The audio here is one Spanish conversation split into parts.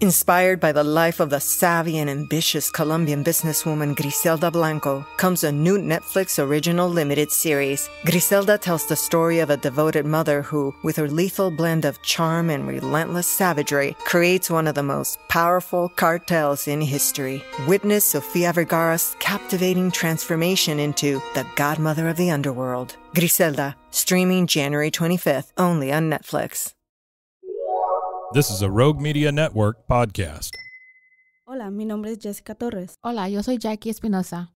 Inspired by the life of the savvy and ambitious Colombian businesswoman Griselda Blanco comes a new Netflix original limited series. Griselda tells the story of a devoted mother who, with her lethal blend of charm and relentless savagery, creates one of the most powerful cartels in history. Witness Sofia Vergara's captivating transformation into the godmother of the underworld. Griselda, streaming January 25th only on Netflix. This is a Rogue Media Network podcast. Hola, mi nombre es Jessica Torres. Hola, yo soy Jackie Espinosa.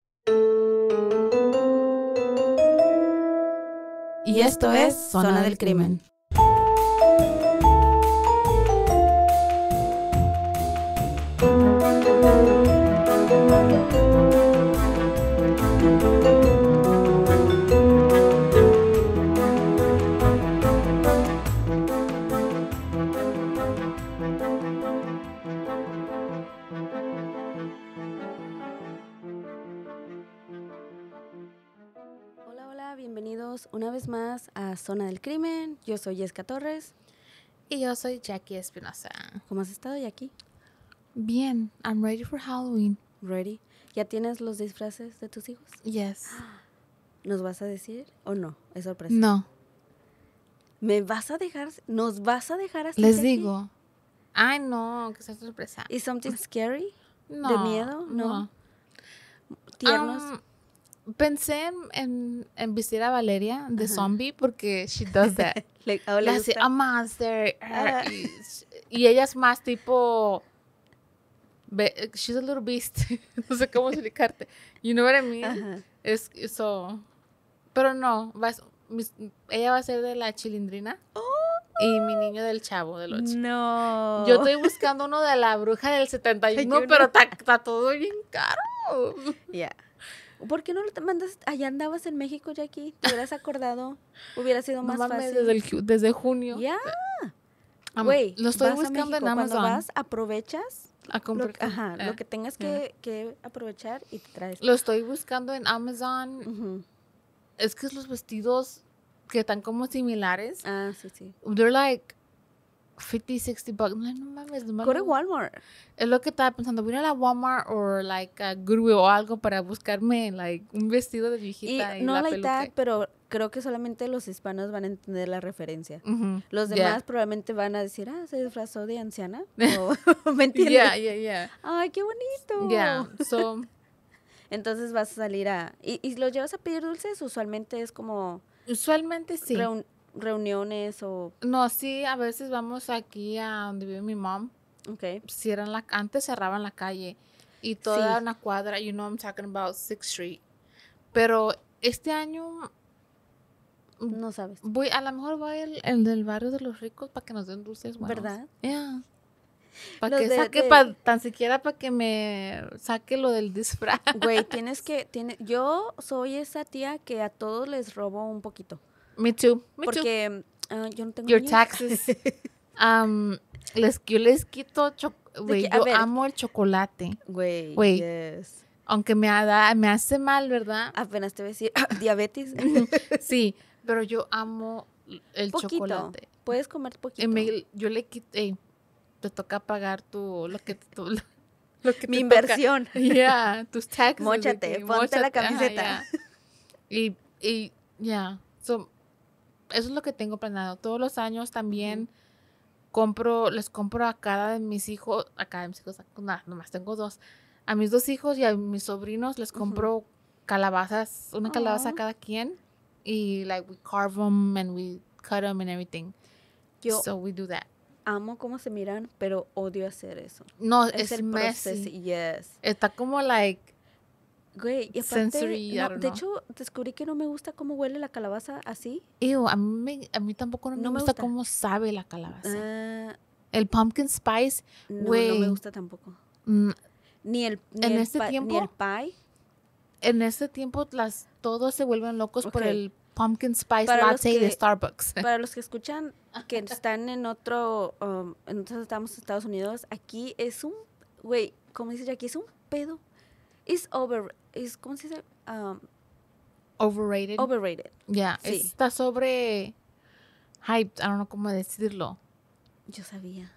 Y esto es Zona del Crimen. una vez más a Zona del Crimen. Yo soy Jessica Torres. Y yo soy Jackie Espinosa. ¿Cómo has estado, Jackie? Bien, I'm ready for Halloween. ¿Ready? ¿Ya tienes los disfraces de tus hijos? Yes. ¿Nos vas a decir o no? Es sorpresa. No. ¿Me vas a dejar? ¿Nos vas a dejar así? Les digo. Ay, no, que sea sorpresa. ¿Y something scary? ¿De miedo? No. ¿Tiernos? Um, pensé en, en, vestir a Valeria de zombie porque she does that. like, hace a ah. Y, ella es más tipo. she's a little beast. no sé cómo explicarte. You know what I mean? Es eso. Pero no, ella va a ser de la chilindrina. Y mi oh. niño del chavo del 8. No. Yo estoy buscando uno de la bruja del 71, pero está todo bien caro. Yeah. ¿Por qué no lo mandas? Allá andabas en México, Jackie. Te hubieras acordado. Hubiera sido más fácil. Desde, desde junio. Ya. Yeah. Güey, lo estoy buscando en Amazon. Cuando vas, aprovechas. A comprar. Lo, ajá, lo eh, que tengas que, aprovechar y te traes. Lo estoy buscando en Amazon. Es que los vestidos que están como similares. Ah, sí, sí. They're like 50, 60 bucks. No, mames, no mames. Go to Walmart. Es lo que estaba pensando. Voy a la Walmart o like a Goodwill o algo para buscarme like un vestido de viejita y, y no la like pero creo que solamente los hispanos van a entender la referencia. Los demás probablemente van a decir, ah, se disfrazó de anciana. O, mentira. Ya, Yeah, yeah, yeah. Ay, qué bonito. Yeah, so... Entonces vas a salir a... ¿Y, y los llevas a pedir dulces? Usualmente es como... Usualmente sí. Reun reuniones o...? No, sí, a veces vamos aquí a donde vive mi mom. Okay. eran la, antes cerraban la calle y toda una cuadra, you know I'm talking about Sixth Street. Pero este año... No sabes. Voy, a lo mejor voy al del barrio de los ricos para que nos den dulces ¿Verdad? Yeah. Para que saque, tan siquiera para que me saque lo del disfraz. Güey, tienes que, tiene, yo soy esa tía que a todos les robo un poquito. Me too. Me Porque too. Ah, yo no tengo. Your taxes. yo les quito. Güey, yo amo el chocolate. Güey. Güey. Aunque me, da, me hace mal, ¿verdad? Apenas te voy a decir diabetes. sí, pero yo amo el chocolate. Puedes comer poquito. yo le quito. te toca pagar tu. Lo que, Mi inversión. Ya, yeah, tus taxes. Móchate, ponte la camiseta. Y, y ya. Yeah. So, eso es lo que tengo planeado. Todos los años también compro, les compro a cada de mis hijos, a cada de mis hijos, nada, nomás tengo dos. A mis dos hijos y a mis sobrinos les compro calabazas, una calabaza a cada quien. Y like we carve them and we cut them and everything. Yo so we do that. Amo cómo se miran, pero odio hacer eso. No, es, el messy. yes. Está como like Güey, y aparte, de hecho, descubrí que no me gusta cómo huele la calabaza así. a mí, tampoco no, me, gusta, cómo sabe la calabaza. Ah. el pumpkin spice, No, me gusta tampoco. Mm. ni este el, pie. En este tiempo, las, todos se vuelven locos por el pumpkin spice latte de Starbucks. Para los que escuchan que están en otro, nosotros um, estamos en Estados Unidos, aquí es un, güey, como dice aquí es un pedo es over. ¿Cómo se dice? Um, overrated. Overrated. Ya, está sobre hyped, I don't cómo decirlo. Yo sabía.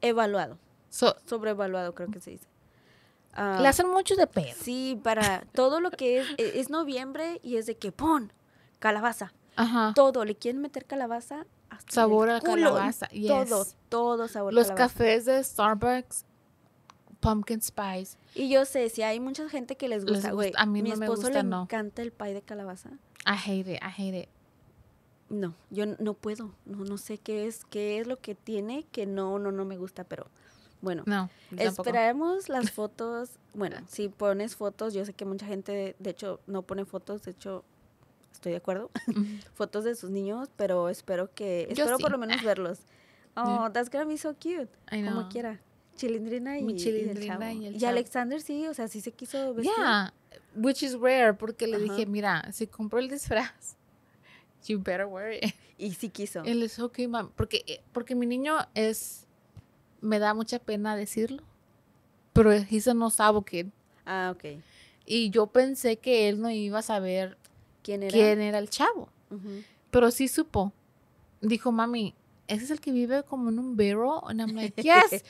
Evaluado. Sobrevaluado, creo que se dice. Ah, le hacen mucho de pedo. Sí, para todo lo que es, e, es, noviembre y es de que pon calabaza. Ajá. Todo, le quieren meter calabaza hasta Sabor a calabaza, y Todo, todo sabor Los a calabaza. cafés de Starbucks pumpkin spice. Y yo sé, si hay mucha gente que les gusta, A mí no me gusta, le encanta el pie de calabaza. I hate it, I hate it. No, yo no puedo. No, no sé qué es, qué es lo que tiene que no, no, no me gusta, pero bueno. No, esperaremos las fotos. Bueno, si pones fotos, yo sé que mucha gente, de hecho, no pone fotos, de hecho, estoy de acuerdo. fotos de sus niños, pero espero que, espero por lo menos verlos. Oh, that's gonna be so cute. Como quiera chilindrina y, chilindrina y, Alexander sí, o sea, sí se quiso vestir. Yeah, which is rare porque le dije, mira, se compró el disfraz. You better wear it. Y sí quiso. Él dijo, ok, mami. Porque, eh, porque mi niño es. Me da mucha pena decirlo. Pero hizo no sabe quién. Ah, ok. Y yo pensé que él no iba a saber quién era, quién era el chavo. Pero sí supo. Dijo, mami, ese es el que vive como en un barrel. And I'm like, yes, yes,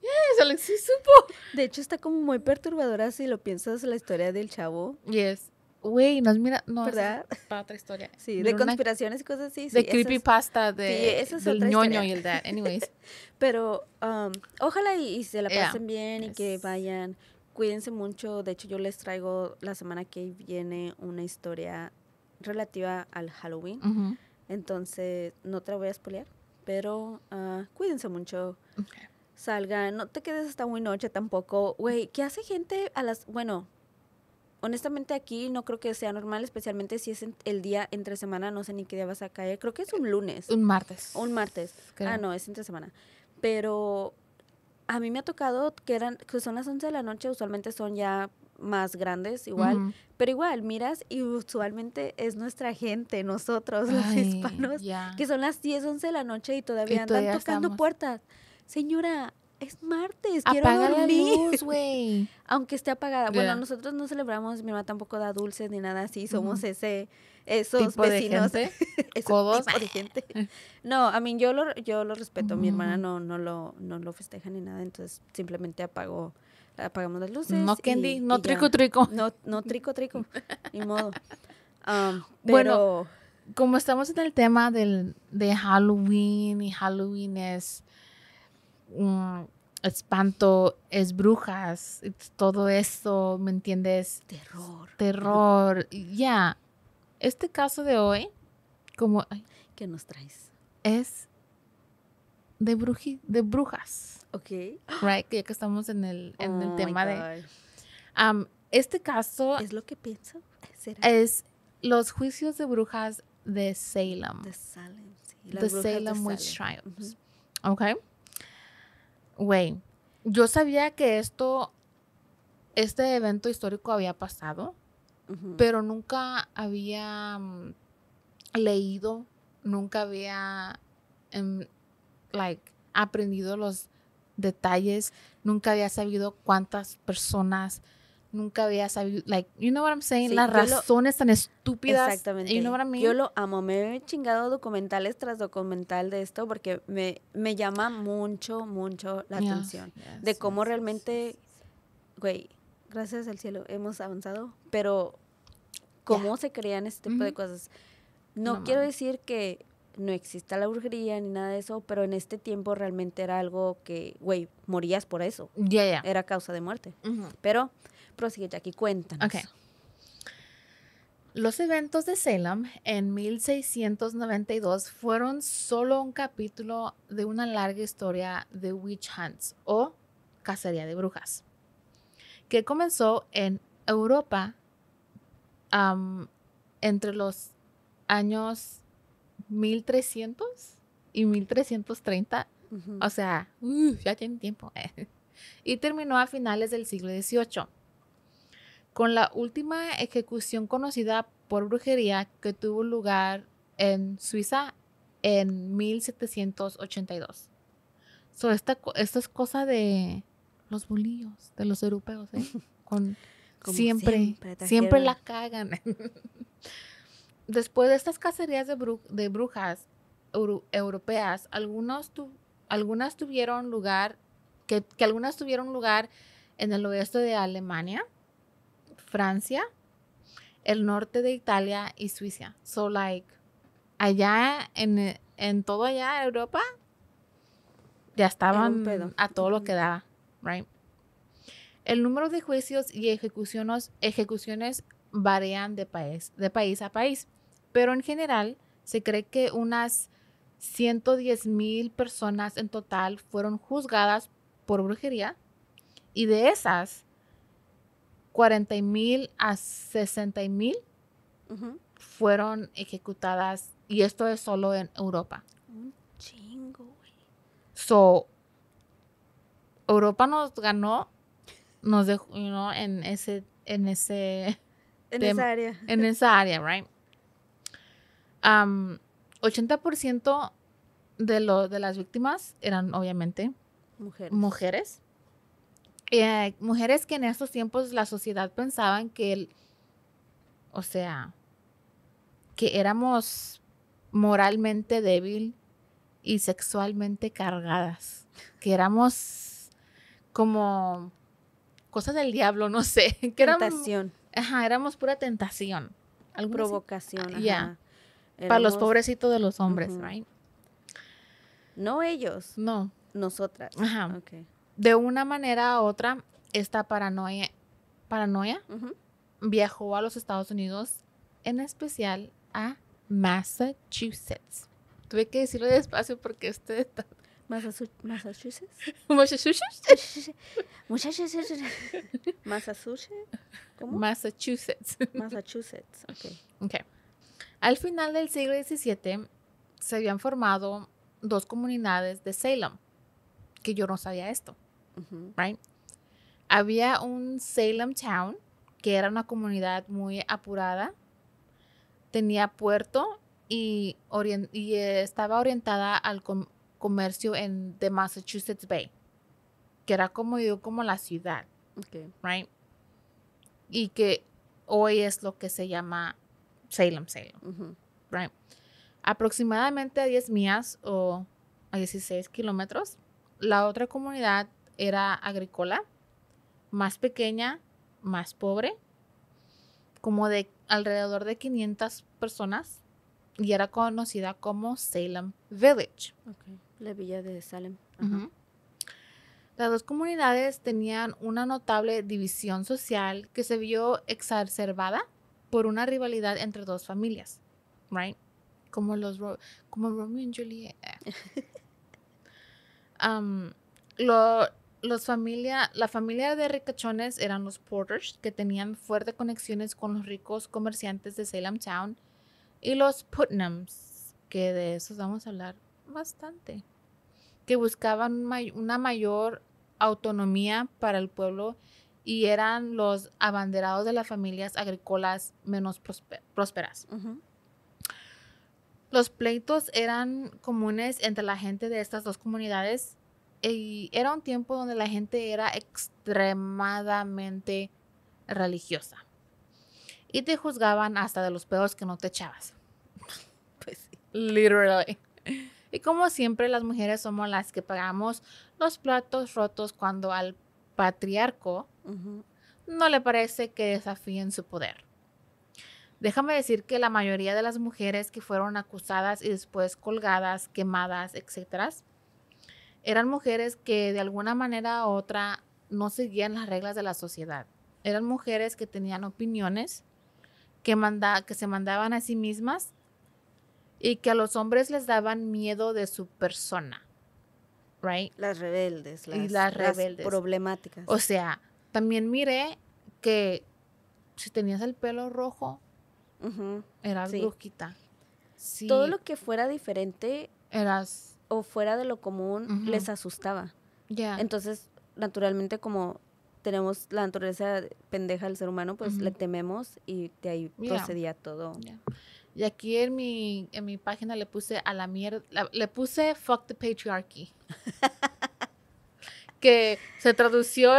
yes, Alexis supo. De hecho, está como muy perturbadora si lo piensas la historia del chavo. Yes. Güey, mira, no, Es para otra historia. Sí, de conspiraciones y cosas así. de creepypasta, de, el ñoño y el dad, anyways. Pero um, ojalá y, se la pasen bien y que vayan. Cuídense mucho. De hecho, yo les traigo la semana que viene una historia relativa al Halloween. Uh entonces, no te voy a espolear, pero ah, cuídense mucho. Salgan, no te quedes hasta muy noche tampoco. Güey, ¿qué hace gente a las... Bueno, honestamente aquí no creo que sea normal, especialmente si es el día entre semana, no sé ni qué día vas a caer. Creo que es un lunes. Un martes. Un martes. Ah, no, es entre semana. Pero a mí me ha tocado que eran que son las 11 de la noche, usualmente son ya más grandes igual, pero igual miras y usualmente es nuestra gente, nosotros los hispanos, que son las 10, 11 de la noche y todavía andan tocando puertas. Señora, es martes, quiero Apaga luz güey. Aunque esté apagada. Bueno, nosotros no celebramos, mi mamá tampoco da dulces ni nada así, somos ese esos vecinos, de gente, gente. No, a mí yo lo yo lo respeto, mi hermana mm. no no lo no lo festeja ni nada, entonces simplemente apagó apagamos las luces. No candy, no trico trico. No, no trico trico, ni modo. Um, bueno, como estamos en el tema de Halloween y Halloween es mm, espanto, es brujas, todo esto, ¿me entiendes? Terror. Terror, ya. Este caso de hoy, como... ¿Qué nos traes? Es de, bruji, de brujas. Ok. Right, ya que estamos en el, oh tema de... este caso... Es lo que pienso. Es los juicios de brujas de Salem. De Salem, The Salem Witch Trials. Ok. Güey, yo sabía que esto, este evento histórico había pasado, pero nunca había mm, leído, nunca había, em, like, aprendido los detalles. Nunca había sabido cuántas personas, nunca había sabido, like, you know what I'm saying? Las razones tan estúpidas. Exactamente. Yo lo amo, me he chingado documentales tras documental de esto porque me, me llama mucho, mucho la atención de cómo realmente, güey, gracias al cielo, hemos avanzado, pero cómo se crean este tipo de cosas. No, quiero decir que no exista la brujería ni nada de eso, pero en este tiempo realmente era algo que, güey, morías por eso. Ya, ya. Era causa de muerte. Pero prosigue Jackie, cuéntanos. Los eventos de Salem en 1692 fueron solo un capítulo de una larga historia de witch hunts o cacería de brujas, que comenzó en Europa entre los años 1300 y 1330. O sea, ya tiene tiempo. Eh. y terminó a finales del siglo XVIII, con la última ejecución conocida por brujería que tuvo lugar en Suiza en 1782. So, esta, esto es cosa de los bolillos, de los europeos, ¿eh? Con, siempre, siempre la cagan. después de estas cacerías de, brujas europeas, algunas tuvieron lugar, que, algunas tuvieron lugar en el oeste de Alemania, Francia, el norte de Italia y Suiza. So, like, allá en, en todo allá Europa, ya estaban a todo lo que daba, right? El número de juicios y ejecuciones, ejecuciones varían de país, de país a país. Pero en general, se cree que unas 110 mil personas en total fueron juzgadas por brujería y de esas 40 mil a 60 mil fueron ejecutadas y esto es solo en Europa. Un chingo, güey. So, Europa nos ganó, nos dejó, en ese, en ese... En esa área. En esa área, right? 80% de, lo, de las víctimas eran obviamente mujeres. mujeres. Eh, mujeres que en estos tiempos la sociedad pensaban que, o sea, que éramos moralmente débil y sexualmente cargadas, que éramos como cosas del diablo, no sé. tentación. Éramos, ajá, éramos pura tentación. provocación. Ya. Para los pobrecitos de los hombres, ¿no? No ellos. No. Nosotras. Ajá. De una manera u otra, esta paranoia, paranoia viajó a los Estados Unidos, en especial a Massachusetts. Tuve que decirlo despacio porque usted está... Massachusetts. Massachusetts. Massachusetts. Massachusetts. Massachusetts. Massachusetts. Ok. okay. Al final del siglo XVII se habían formado dos comunidades de Salem, que yo no sabía esto, right? Había un Salem Town, que era una comunidad muy apurada, tenía puerto y, estaba orientada al comercio en de Massachusetts Bay, que era como digo como la ciudad, right? Y que hoy es lo que se llama Salem, Salem. right. Aproximadamente a 10 millas o a 16 kilómetros, la otra comunidad era agrícola, más pequeña, más pobre, como de alrededor de 500 personas y era conocida como Salem Village. Okay. La villa de Salem. Las dos comunidades tenían una notable división social que se vio exacerbada por una rivalidad entre dos familias, right? Como los como Romeo y Juliet. Um, los la familia de ricachones eran los Porters, que tenían fuertes conexiones con los ricos comerciantes de Salem Town, y los Putnams, que de esos vamos a hablar bastante, que buscaban una mayor autonomía para el pueblo y eran los abanderados de las familias agrícolas menos prósperas. Los pleitos eran comunes entre la gente de estas dos comunidades eh, y era un tiempo donde la gente era extremadamente religiosa y te juzgaban hasta de los pedos que no te echabas. pues sí. Literally. Y como siempre, las mujeres somos las que pagamos los platos rotos cuando al patriarco no le parece que desafíen su poder. Déjame decir que la mayoría de las mujeres que fueron acusadas y después colgadas, quemadas, etcétera, eran mujeres que de alguna manera u otra no seguían las reglas de la sociedad. Eran mujeres que tenían opiniones, que, manda, que se mandaban a sí mismas y que a los hombres les daban miedo de su persona. Right? Las rebeldes, y las, rebeldes. las problemáticas. O sea, también miré que si tenías el pelo rojo, eras brujita. Todo lo que fuera diferente eras o fuera de lo común les asustaba. ya Entonces, naturalmente, como tenemos la naturaleza pendeja del ser humano, pues le tememos y de ahí procedía todo. Y aquí en mi, en mi página le puse a la mierda, le puse fuck the patriarchy. que se tradució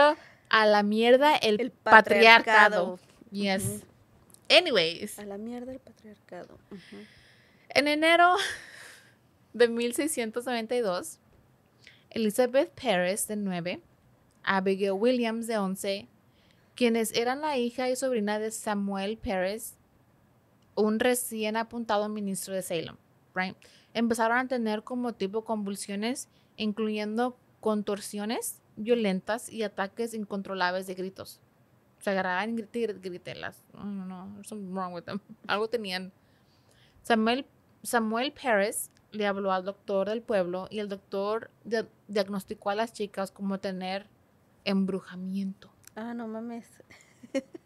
a la mierda el, patriarcado. Yes. Anyways. A la mierda el patriarcado. En enero de 1692, Elizabeth Paris, de 9, Abigail Williams, de 11, quienes eran la hija y sobrina de Samuel Paris, un recién apuntado ministro de Salem, right? empezaron a tener como tipo convulsiones, incluyendo contorsiones violentas y ataques incontrolables de gritos. Se agarraban y gritelas. No, no, no, something wrong with them. Algo tenían. Samuel, Samuel Pérez le habló al doctor del pueblo y el doctor diagnosticó a las chicas como tener embrujamiento. Ah, no mames.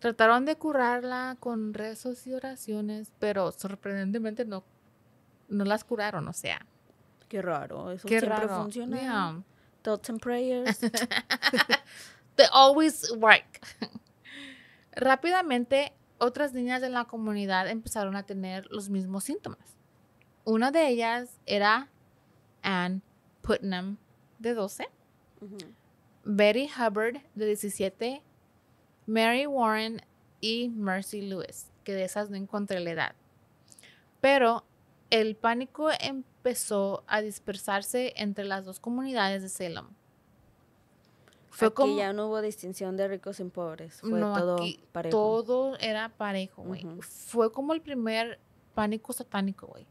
Trataron de curarla con rezos y oraciones, pero sorprendentemente no, no las curaron, o sea, Qué raro, eso siempre funciona. prayers. They always work. Rápidamente, otras niñas de la comunidad empezaron a tener los mismos síntomas. Una de ellas era Ann Putnam, de 12, Betty Hubbard, de 17, Mary Warren y Mercy Lewis, que de esas no encontré la edad. Pero el pánico empezó empezó a dispersarse entre las dos comunidades de Salem. Fue como, ya no hubo distinción de ricos y pobres, fue todo parejo. Todo era parejo, güey. Fue como el primer pánico satánico, güey.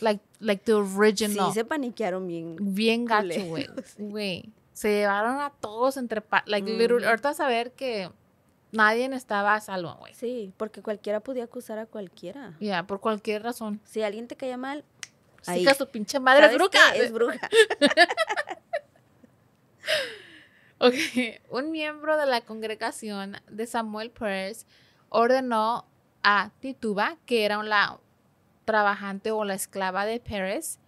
Like, like the original. Sí, se paniquearon bien. Bien gacho, güey. Güey. Se llevaron a todos entre... Like, ahorita saber que nadie estaba a salvo, güey. Sí, porque cualquiera podía acusar a cualquiera. Ya, por cualquier razón. Si alguien te caía mal, su pinche madre es bruja. Es bruja. Un miembro de la congregación de Samuel Perez ordenó a Tituba, que era la trabajante o la esclava de Perez,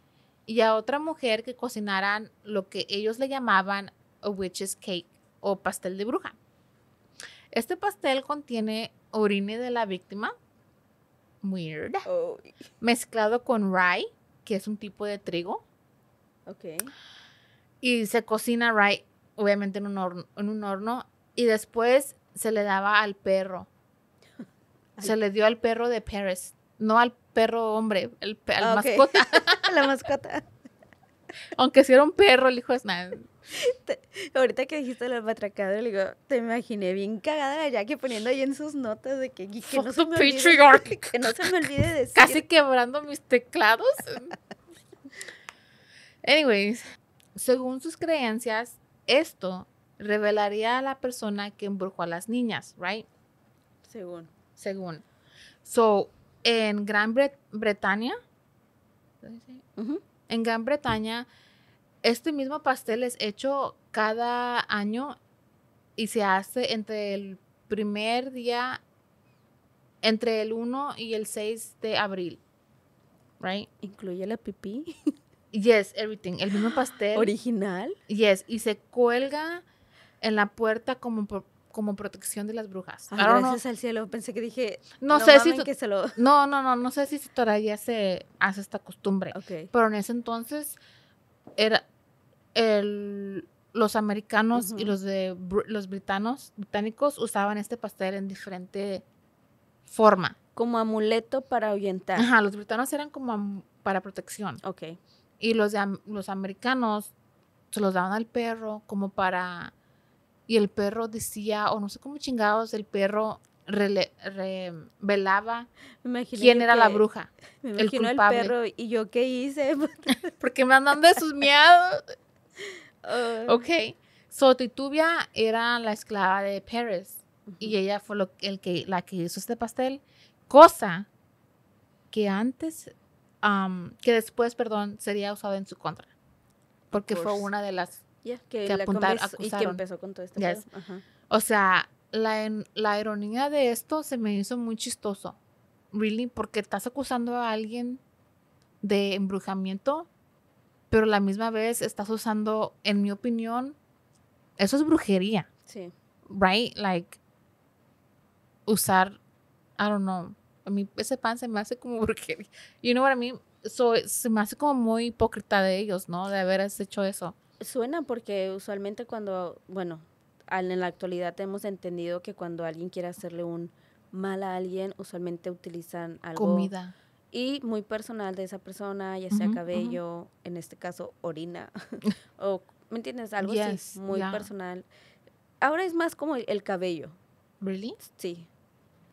y a otra mujer que cocinaran lo que ellos le llamaban a witch's cake o pastel de bruja. Este pastel contiene orine de la víctima, weird, mezclado con rye, que es un tipo de trigo. Ok. Y se cocina, right, obviamente en un horno. En un horno y después se le daba al perro. Se le dio al perro de Paris, no al perro hombre, al ah, mascota. la mascota. Aunque si era un perro, el hijo es nada ahorita que dijiste los matracados, digo, te imaginé bien cagada allá que poniendo ahí en sus notas de que, que, no, se me olvide, que, no se me olvide decir. Casi quebrando mis teclados. Anyways, según sus creencias, esto revelaría a la persona que embrujó a las niñas, right? Según. Según. So, en Gran Bretaña, en Gran Bretaña, este mismo pastel es hecho cada año y se hace entre el primer día, entre el 1 y el 6 de abril. Right? Incluye la pipí. Yes, everything. El mismo pastel. Original. Yes, y se cuelga en la puerta como como protección de las brujas. Ah, gracias al cielo. Pensé que dije. No, sé si. No, no, no. No sé si todavía se hace esta costumbre. Okay. Pero en ese entonces era el, los americanos y los, de, los britanos, británicos usaban este pastel en diferente forma. Como amuleto para ahuyentar. Ajá, los britanos eran como para protección. Ok. Y los, de, los americanos se los daban al perro como para... Y el perro decía, o no sé cómo chingados, el perro revelaba quién era la bruja. Me el, culpable. el perro y yo qué hice. Porque me andan de sus miedos. Ok. So, Titubia era la esclava de Paris Y ella fue el que, la que hizo este pastel. Cosa que antes, que después, perdón, sería usada en su contra. Porque fue una de las que, apuntaron. Y que empezó con todo este O sea, la, la ironía de esto se me hizo muy chistoso. Really, porque estás acusando a alguien de embrujamiento pero la misma vez estás usando, en mi opinión, eso es brujería. Sí. Right? Like, usar, I don't know, a mí ese pan se me hace como brujería. You know what I mean? So, se me hace como muy hipócrita de ellos, ¿no? De haber hecho eso. Suena porque usualmente cuando, bueno, en la actualidad hemos entendido que cuando alguien quiere hacerle un mal a alguien, usualmente utilizan algo. Comida y muy personal de esa persona, ya sea cabello, en este caso orina, o, ¿me entiendes? Algo así, muy personal. Ahora es más como el, cabello. ¿Really? Sí.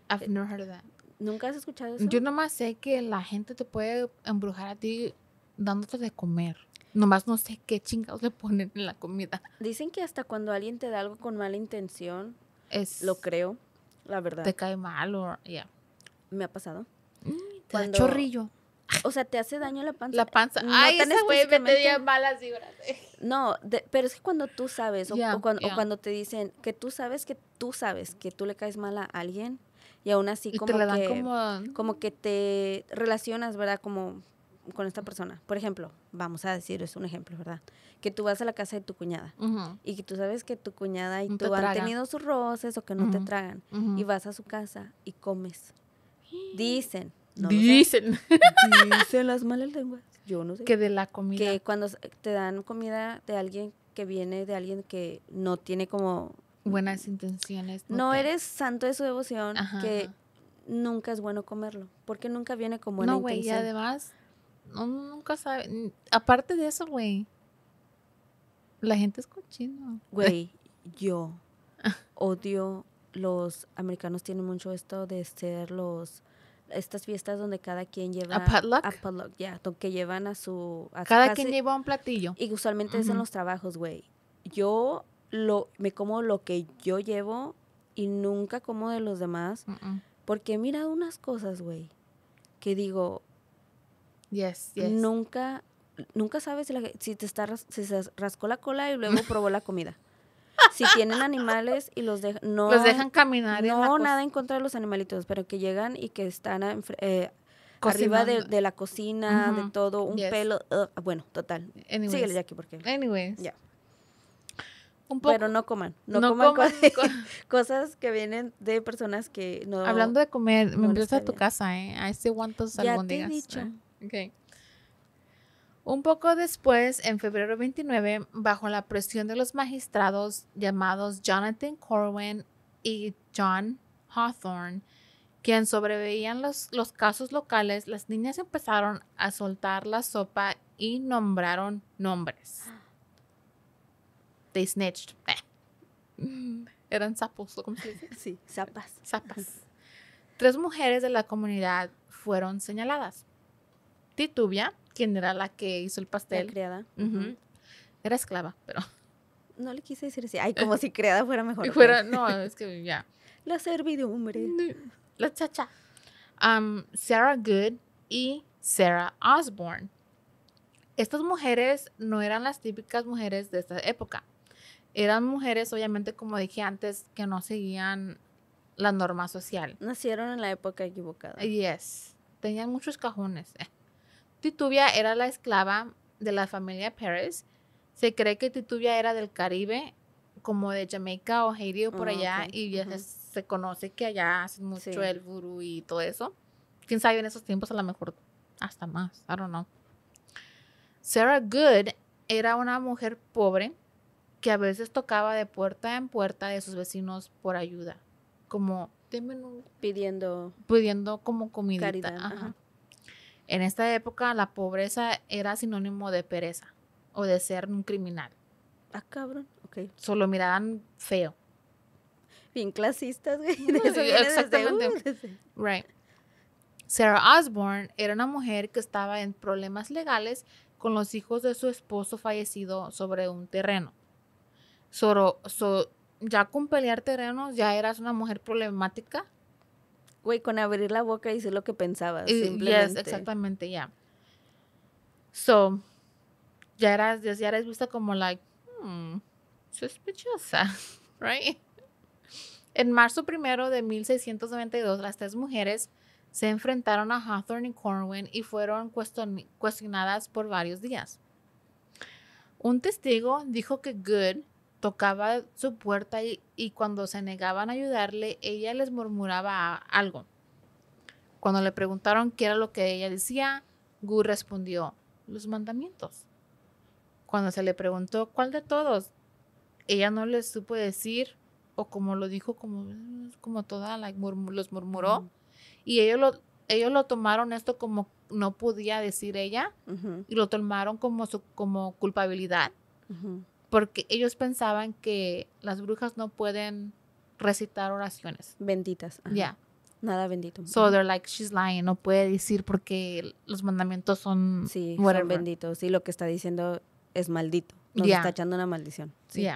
I've eh, never heard of that. ¿Nunca has escuchado eso? Yo nomás sé que la gente te puede embrujar a ti dándote de comer. Nomás no sé qué chingados le ponen en la comida. Dicen que hasta cuando alguien te da algo con mala intención, lo creo, la verdad. Te cae mal o ya. Me ha pasado. O sea, te hace daño la panza. La panza. Ay, esa me malas vibras. No, pero es que cuando tú sabes, o, cuando, te dicen que tú sabes que tú sabes que tú le caes mal a alguien y aún así como, que, como, que te relacionas, ¿verdad? Como con esta persona. Por ejemplo, vamos a decir, es un ejemplo, ¿verdad? Que tú vas a la casa de tu cuñada y que tú sabes que tu cuñada y tú han tenido sus roces o que no te tragan y vas a su casa y comes. Dicen, dicen. Dicen las malas lenguas. Yo no sé. Que de la comida. Que cuando te dan comida de alguien que viene de alguien que no tiene como. Buenas intenciones. No, eres santo de su devoción, que nunca es bueno comerlo. Porque nunca viene como buena no, intención. No, güey, y además, no, nunca sabe. Aparte de eso, güey, la gente es cochina. Güey, yo ah. odio. Los americanos tienen mucho esto de ser los estas fiestas donde cada quien lleva a ya, que llevan a su cada quien lleva un platillo y usualmente es en los trabajos, güey. Yo lo me como lo que yo llevo y nunca como de los demás porque mira unas cosas, güey, que digo, yes, nunca nunca sabes si, la, si te está, si se rascó la cola y luego probó la comida si tienen animales y los dejan, no. Los dejan caminar. No, nada en contra de los animalitos, pero que llegan y que están eh, arriba de, la cocina, de todo, un pelo. bueno, total. síguele ya aquí porque. Anyways. Pero no coman, no, coman, cosas que vienen de personas que no. Hablando de comer, me empieza a tu casa, ¿eh? I still want those ya te he dicho. Un poco después, en febrero 29, bajo la presión de los magistrados llamados Jonathan Corwin y John Hawthorne, quien sobreveían los, los casos locales, las niñas empezaron a soltar la sopa y nombraron nombres. They snitched. Eran sapos, ¿cómo se dice? Sí, zapas. Zapas. Tres mujeres de la comunidad fueron señaladas. Titubia, quien era la que hizo el pastel. La criada. Era esclava, pero. No le quise decir así. Ay, como si criada fuera mejor. no, es que ya. La servidumbre. La chacha. Um, Sarah Good y Sarah Osborne. Estas mujeres no eran las típicas mujeres de esta época. Eran mujeres, obviamente, como dije antes, que no seguían la norma social. Nacieron en la época equivocada. Yes. Tenían muchos cajones. Eh. Titubia era la esclava de la familia Pérez. Se cree que Titubia era del Caribe, como de Jamaica o Haití o por oh, allá, y se, conoce que allá hace mucho el gurú y todo eso. Quién sabe, en esos tiempos a lo mejor hasta más, I don't know. Sarah Good era una mujer pobre que a veces tocaba de puerta en puerta de sus vecinos por ayuda, como pidiendo pidiendo como comidita. En esta época la pobreza era sinónimo de pereza o de ser un criminal. Ah, cabrón, ok. Solo miraban feo. Bien clasistas, güey. exactamente. Uh, right. Sarah Osborne era una mujer que estaba en problemas legales con los hijos de su esposo fallecido sobre un terreno. Solo, ya con pelear terrenos ya eras una mujer problemática Güey, con abrir la boca y decir lo que pensaba, simplemente. Yes, exactamente, ya. So, ya eras, ya les vista como, like, hmm, sospechosa, right? En marzo primero de 1692, las tres mujeres se enfrentaron a Hawthorne y Corwin y fueron cuestionadas por varios días. Un testigo dijo que Good tocaba su puerta y, cuando se negaban a ayudarle, ella les murmuraba algo. Cuando le preguntaron qué era lo que ella decía, Gu respondió, los mandamientos. Cuando se le preguntó cuál de todos, ella no les supo decir, o como lo dijo, como, como toda, la, los murmuró. Y ellos lo, ellos lo tomaron esto como no podía decir ella, y lo tomaron como, su, como culpabilidad porque ellos pensaban que las brujas no pueden recitar oraciones. Benditas. Ya. Nada bendito. So they're like, she's lying, no puede decir porque los mandamientos son, sí, son benditos. Y lo que está diciendo es maldito. Nos está echando una maldición. Sí.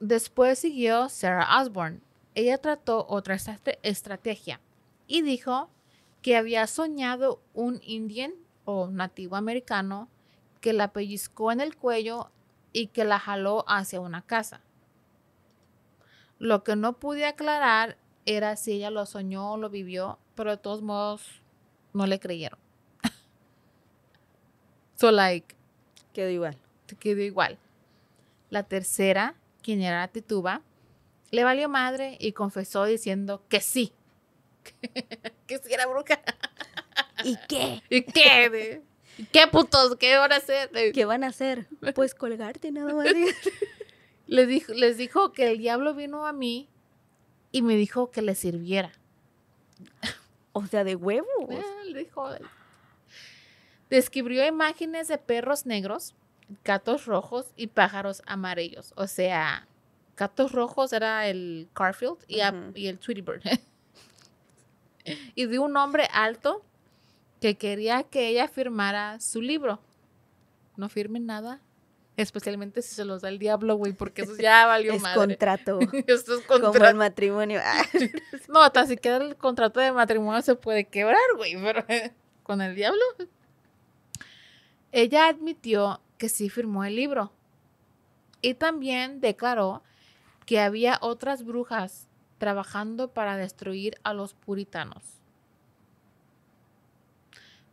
Después siguió Sarah Osborne. Ella trató otra estrategia y dijo que había soñado un indien o nativo americano que la pellizcó en el cuello y que la jaló hacia una casa. Lo que no pude aclarar era si ella lo soñó o lo vivió, pero de todos modos no le creyeron. so like. Quedó igual. Quedó igual. La tercera, quien era Tituba, le valió madre y confesó diciendo que sí. que sí era bruja. ¿Y qué? ¿Y qué? ¿Qué putos? ¿Qué van a hacer? ¿Qué van a hacer? Pues colgarte nada más. les, dijo, les dijo que el diablo vino a mí y me dijo que le sirviera. O sea, de huevo. Eh, dijo. Describió imágenes de perros negros, gatos rojos y pájaros amarillos. O sea, gatos rojos era el Carfield y, el Tweety Bird. y de un hombre alto que quería que ella firmara su libro. No firmen nada, especialmente si se los da el diablo, güey, porque eso ya valió es Contrato. Como el matrimonio. no, si queda el contrato de matrimonio se puede quebrar, güey, pero con el diablo. Ella admitió que sí firmó el libro y también declaró que había otras brujas trabajando para destruir a los puritanos.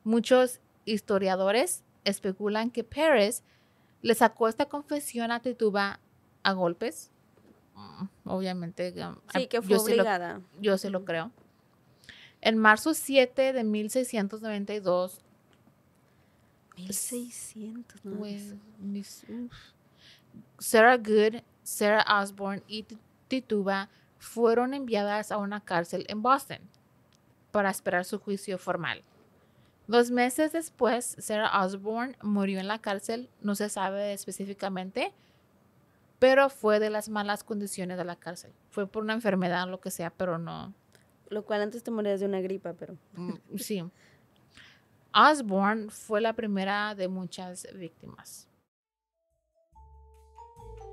Muchos historiadores especulan que Pérez le sacó esta confesión a Tituba a golpes. Mm, obviamente. Sí, que fue obligada. yo se lo creo. En marzo 7 de 1692. Pues, Sarah Good, Sarah Osborne y Tituba fueron enviadas a una cárcel en Boston para esperar su juicio formal. Dos meses después, Sarah Osborne murió en la cárcel, no se sabe específicamente, pero fue de las malas condiciones de la cárcel. Fue por una enfermedad, lo que sea, pero no. Lo cual antes te morías de una gripa, pero. Mm, sí. Osborne fue la primera de muchas víctimas.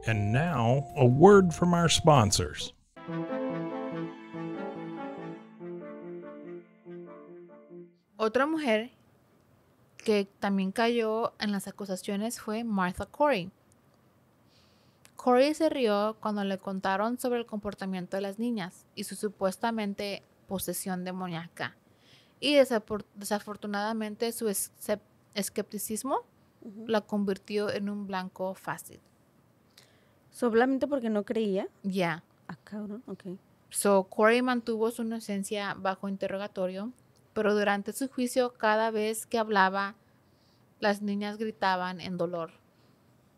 And now, a word from our sponsors. Otra mujer que también cayó en las acusaciones fue Martha Corey. Corey se rió cuando le contaron sobre el comportamiento de las niñas y su supuestamente posesión demoníaca. Y desafortunadamente su escepticismo la convirtió en un blanco fácil. ¿Solamente porque no creía? Ya. Yeah. ok. So, Corey mantuvo su inocencia bajo interrogatorio pero durante su juicio cada vez que hablaba, las niñas gritaban en dolor.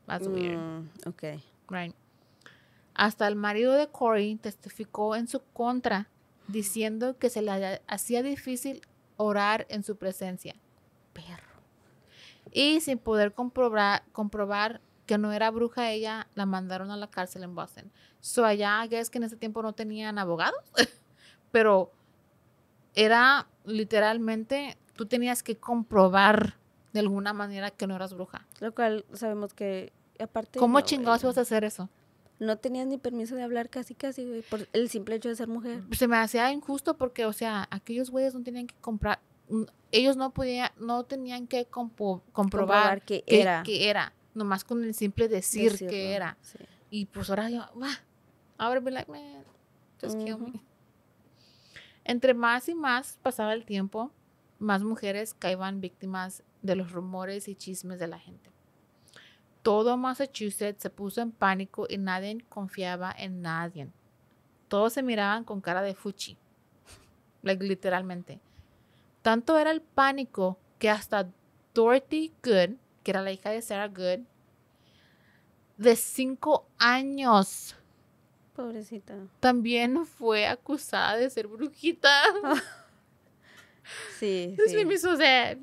That's mm, okay. Hasta el marido de Corey testificó en su contra, diciendo que se le hacía difícil orar en su presencia. Perro. Y sin poder comprobar, que no era bruja ella, la mandaron a la cárcel en Boston. So allá, que es que en ese tiempo no tenían abogados, pero era literalmente, tú tenías que comprobar de alguna manera que no eras bruja. Lo cual sabemos que, aparte... ¿Cómo chingados eh, ibas a hacer eso? No tenías ni permiso de hablar casi, casi, por el simple hecho de ser mujer. Se me hacía injusto porque, o sea, aquellos güeyes no tenían que comprar, mm, ellos no podían, no tenían que comprobar, comprobar que, era. que era, nomás con el simple decir que era. Y pues ahora yo, va, ahora me like, man, just kill me. Entre más y más pasaba el tiempo, más mujeres caían víctimas de los rumores y chismes de la gente. Todo Massachusetts se puso en pánico y nadie confiaba en nadie. Todos se miraban con cara de fuchi, literalmente. Tanto era el pánico que hasta Dorothy Good, que era la hija de Sarah Good, de cinco años, pobrecita. También fue acusada de ser brujita. sí, sí. me hizo ser.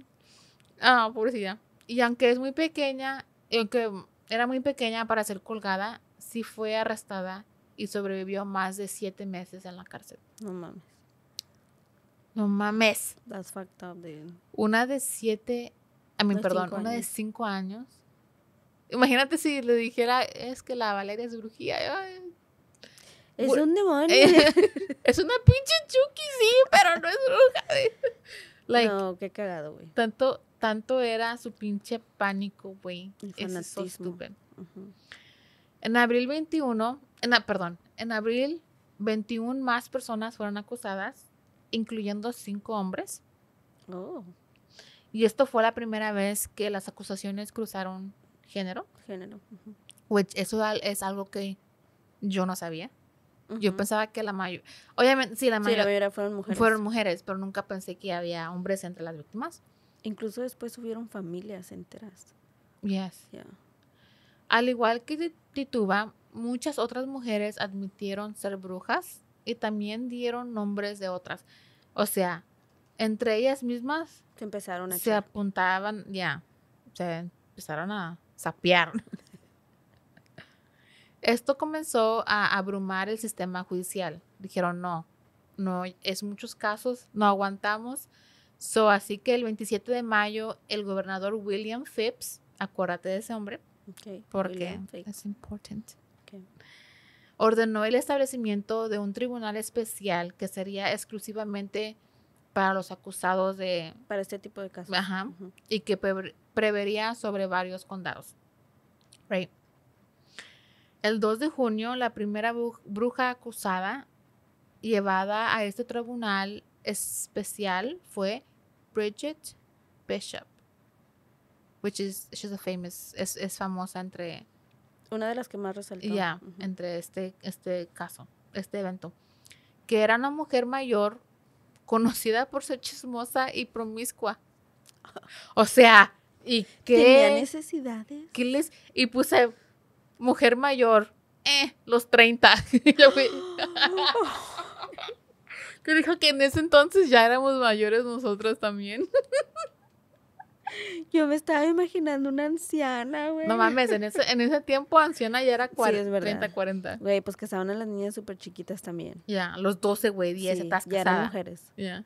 Ah, pobrecita. Y aunque es muy pequeña, aunque era muy pequeña para ser colgada, sí fue arrestada y sobrevivió más de siete meses en la cárcel. No mames. No mames. That's fucked up, Una de siete, a mí, perdón, una de cinco años. Imagínate si le dijera, es que la Valeria es brujía. Ay, es un demonio. Eh, es una pinche Chucky, sí, pero no es bruja. no, qué cagado, güey. Tanto, tanto era su pinche pánico, güey. En abril 21, ah, perdón, en abril 21 más personas fueron acusadas, incluyendo cinco hombres. Oh. Y esto fue la primera vez que las acusaciones cruzaron género. Género. eso es algo que yo no sabía. Yo pensaba que la mayoría, obviamente, sí, la, mayoría fueron mujeres. Fueron mujeres, pero nunca pensé que había hombres entre las víctimas. Incluso después hubieron familias enteras. Yes. Yeah. Al igual que Tituba, muchas otras mujeres admitieron ser brujas y también dieron nombres de otras. O sea, entre ellas mismas se empezaron a se apuntaban, ya, se empezaron a sapear. Esto comenzó a abrumar el sistema judicial. Dijeron, no, no, es muchos casos, no aguantamos. So, así que el 27 de mayo, el gobernador William Phipps, acuérdate de ese hombre, porque es importante, ordenó el establecimiento de un tribunal especial que sería exclusivamente para los acusados de... Para este tipo de casos. Ajá, y que prevería sobre varios condados. Right. El 2 de junio, la primera bruja acusada llevada a este tribunal especial fue Bridget Bishop, which is she's a famous es, famosa entre una de las que más resaltó. Ya, entre este este caso, este evento, que era una mujer mayor conocida por ser chismosa y promiscua. O sea, y que tenía necesidades. y puse eh, mujer mayor, eh, los 30. Yo fui. que dijo que en ese entonces ya éramos mayores nosotras también. Yo me estaba imaginando una anciana, güey. No mames, en ese, en ese tiempo anciana ya era 40, 30, 40. Güey, pues casaban a las niñas súper chiquitas también. Ya, los 12, güey, 10, Ya eran mujeres. Ya.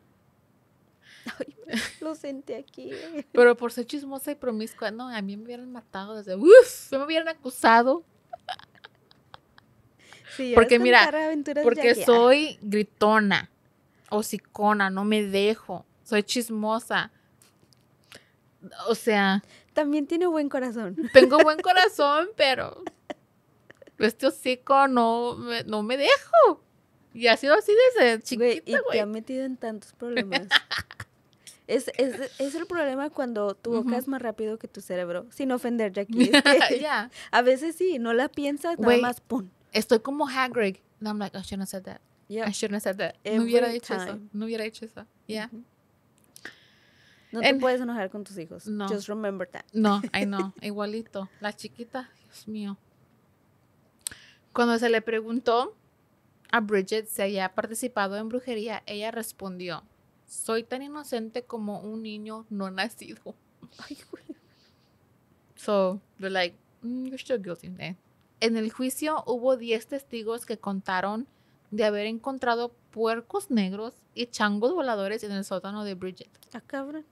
Lo sentí aquí. Pero por ser chismosa y promiscua, no, a mí me hubieran matado desde, uf, me hubieran acusado. Sí, porque mira, porque soy gritona, hocicona, no me dejo, soy chismosa. O sea. También tiene buen corazón. Tengo buen corazón, pero este hocico no, me, no me dejo. Y ha sido así desde chiquita, güey. Y te ha metido en tantos problemas. Es, es, es, el problema cuando tu boca es más rápido que tu cerebro, sin ofender, Jackie. A veces sí, no la piensas, nada más pum. Estoy como Hagrid. No, I'm like, I oh, shouldn't have said that. I shouldn't have said that. no hubiera dicho hecho eso. No hubiera hecho eso. Yeah. No te em, puedes enojar con tus hijos. No. Just remember that. No, I know. Igualito. La chiquita, Dios mío. Cuando se le preguntó a Bridget si había participado en brujería, ella respondió, soy tan inocente como un niño no nacido. Ay, güey. So, they're like, mm, you're still guilty, eh". En el juicio hubo 10 testigos que contaron de haber encontrado puercos negros y changos voladores en el sótano de Bridget. Ah, cabrón.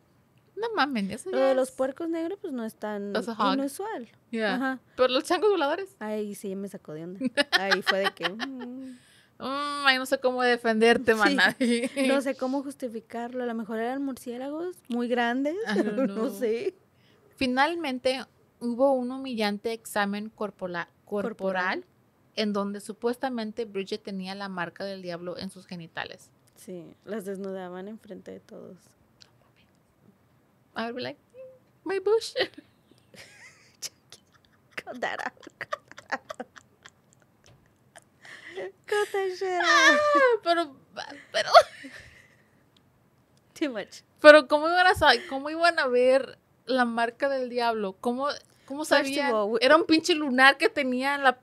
No mames, eso de los puercos negros, pues no es tan inusual. Ajá. Pero los changos voladores. Ay, sí me sacó de onda. Ahí fue de que. Mm. Mm, no sé cómo defenderte, maná. No sé cómo justificarlo. A lo mejor eran murciélagos muy grandes, ah, no sé. Finalmente, hubo un humillante examen corporal, en donde supuestamente Bridget tenía la marca del diablo en sus genitales. Sí, las desnudaban enfrente de todos. I would be like, my bush. Cut that out. Ah, pero, pero. Too much. Pero, ¿cómo iban a saber, cómo iban a ver la marca del diablo? ¿Cómo, cómo sabían? Era un pinche lunar que tenía la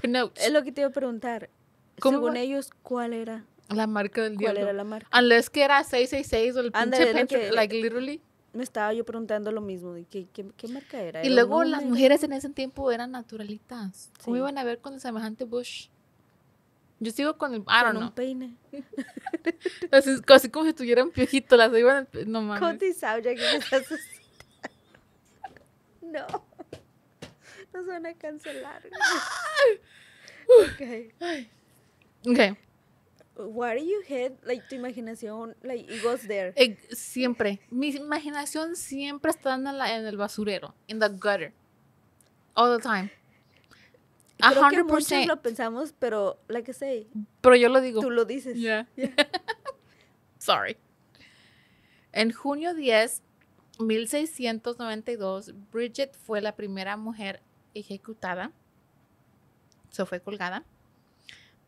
Pinoche. Es lo que te iba a preguntar. Según ellos, ¿cuál era? La marca del diablo. ¿Cuál era la marca? Unless que era 666 o el pinche like literally. Me estaba yo preguntando lo mismo, de qué, qué, marca era. Y luego las mujeres en ese tiempo eran naturalitas. ¿Cómo iban a ver con el semejante Bush? Yo sigo con el. I don't con un peine. así, así, como si tuvieran piojito, las iban No mames. No mames. que estás No. Nos van a cancelar. ok. Ok. What do you had? Like, tu imaginación, like, it goes there. Eh, siempre. Mi imaginación siempre está en, la, en el basurero, in the gutter. All the time. Creo 100%. que muchos lo pensamos, pero, like I say. Pero yo lo digo. Tú lo dices. Yeah. Sorry. En junio 10, 1692, Bridget fue la primera mujer ejecutada. Se fue colgada.